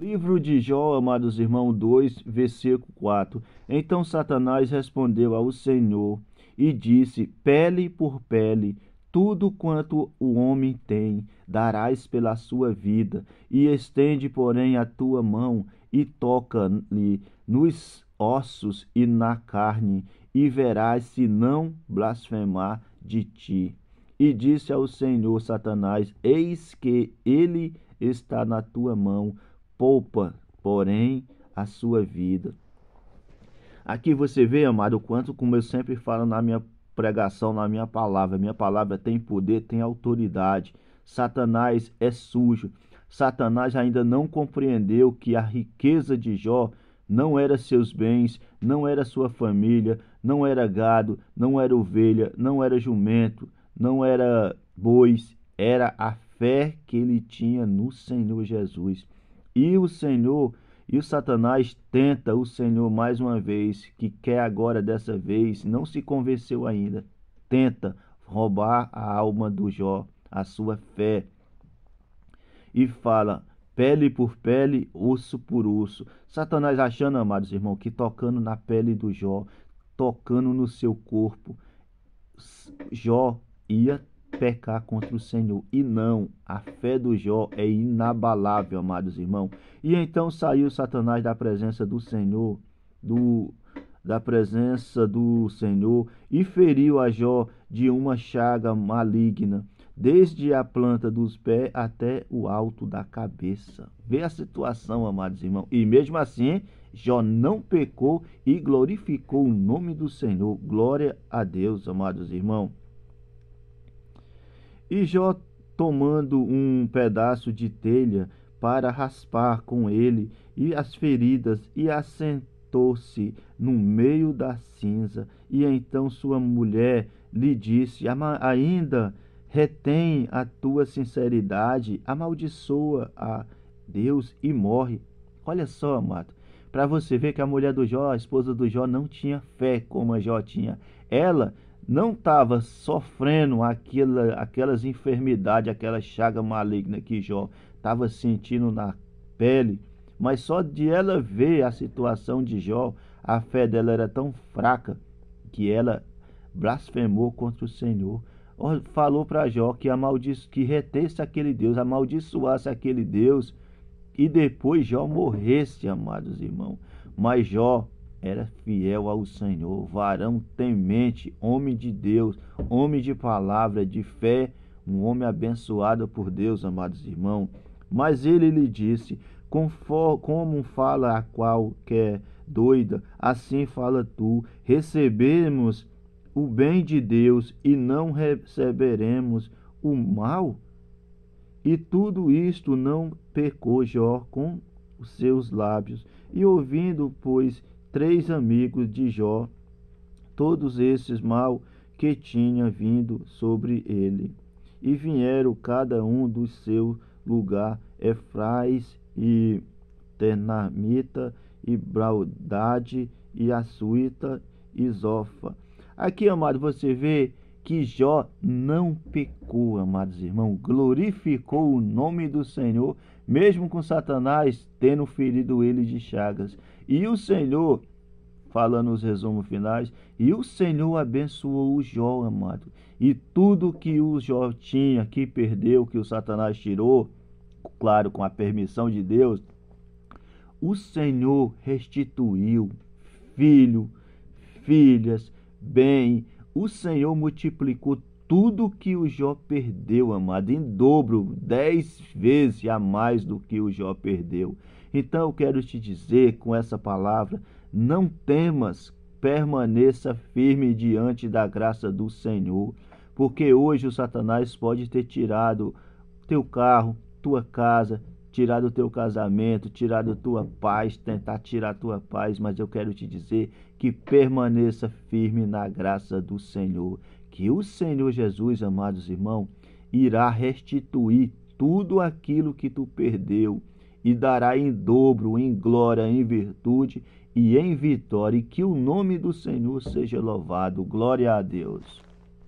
Livro de Jó, amados irmãos, 2, versículo 4. Então Satanás respondeu ao Senhor e disse: Pele por pele, tudo quanto o homem tem, darás pela sua vida, e estende, porém, a tua mão e toca-lhe nos ossos e na carne, e verás se não blasfemar de ti. E disse ao Senhor Satanás: Eis que ele está na tua mão poupa, porém, a sua vida. Aqui você vê, amado, o quanto, como eu sempre falo na minha pregação, na minha palavra, minha palavra tem poder, tem autoridade. Satanás é sujo. Satanás ainda não compreendeu que a riqueza de Jó não era seus bens, não era sua família, não era gado, não era ovelha, não era jumento, não era bois, era a fé que ele tinha no Senhor Jesus. E o Senhor, e o Satanás tenta o Senhor mais uma vez, que quer agora dessa vez, não se convenceu ainda, tenta roubar a alma do Jó, a sua fé. E fala: pele por pele, osso por osso. Satanás achando, amados irmãos, que tocando na pele do Jó, tocando no seu corpo, Jó ia pecar contra o Senhor. E não, a fé do Jó é inabalável, amados irmãos. E então saiu Satanás da presença do Senhor, do da presença do Senhor, e feriu a Jó de uma chaga maligna, desde a planta dos pés até o alto da cabeça. Vê a situação, amados irmãos. E mesmo assim, Jó não pecou e glorificou o nome do Senhor. Glória a Deus, amados irmãos e Jó, tomando um pedaço de telha para raspar com ele e as feridas, e assentou-se no meio da cinza. E então sua mulher lhe disse: Ainda retém a tua sinceridade, amaldiçoa a Deus e morre. Olha só, amado, para você ver que a mulher do Jó, a esposa do Jó, não tinha fé como a Jó tinha. Ela não estava sofrendo aquela, aquelas enfermidades, aquela chaga maligna que Jó estava sentindo na pele, mas só de ela ver a situação de Jó, a fé dela era tão fraca que ela blasfemou contra o Senhor. Falou para Jó que, que retesse aquele Deus, amaldiçoasse aquele Deus, e depois Jó morresse, amados irmãos. Mas Jó era fiel ao Senhor, varão temente, homem de Deus, homem de palavra, de fé, um homem abençoado por Deus, amados irmãos. Mas ele lhe disse: Como fala a qual quer doida, assim fala tu. Recebemos o bem de Deus e não receberemos o mal? E tudo isto não pecou Jó com os seus lábios, e ouvindo, pois, três amigos de Jó, todos esses mal que tinha vindo sobre ele. E vieram cada um do seu lugar, Efrais e Ternamita, e Braudade, e Assuita, e Zofa. Aqui, amado, você vê que Jó não pecou, amados irmãos, glorificou o nome do Senhor, mesmo com Satanás tendo ferido ele de chagas. E o Senhor, falando os resumos finais, e o Senhor abençoou o Jó, amado. E tudo que o Jó tinha, que perdeu, que o Satanás tirou, claro, com a permissão de Deus, o Senhor restituiu filho, filhas, bem, o Senhor multiplicou tudo que o Jó perdeu, amado, em dobro, dez vezes a mais do que o Jó perdeu. Então eu quero te dizer com essa palavra: não temas, permaneça firme diante da graça do Senhor, porque hoje o Satanás pode ter tirado teu carro, tua casa, tirar do teu casamento, tirar da tua paz, tentar tirar a tua paz, mas eu quero te dizer que permaneça firme na graça do Senhor, que o Senhor Jesus, amados irmãos, irá restituir tudo aquilo que tu perdeu e dará em dobro, em glória, em virtude e em vitória, e que o nome do Senhor seja louvado. Glória a Deus.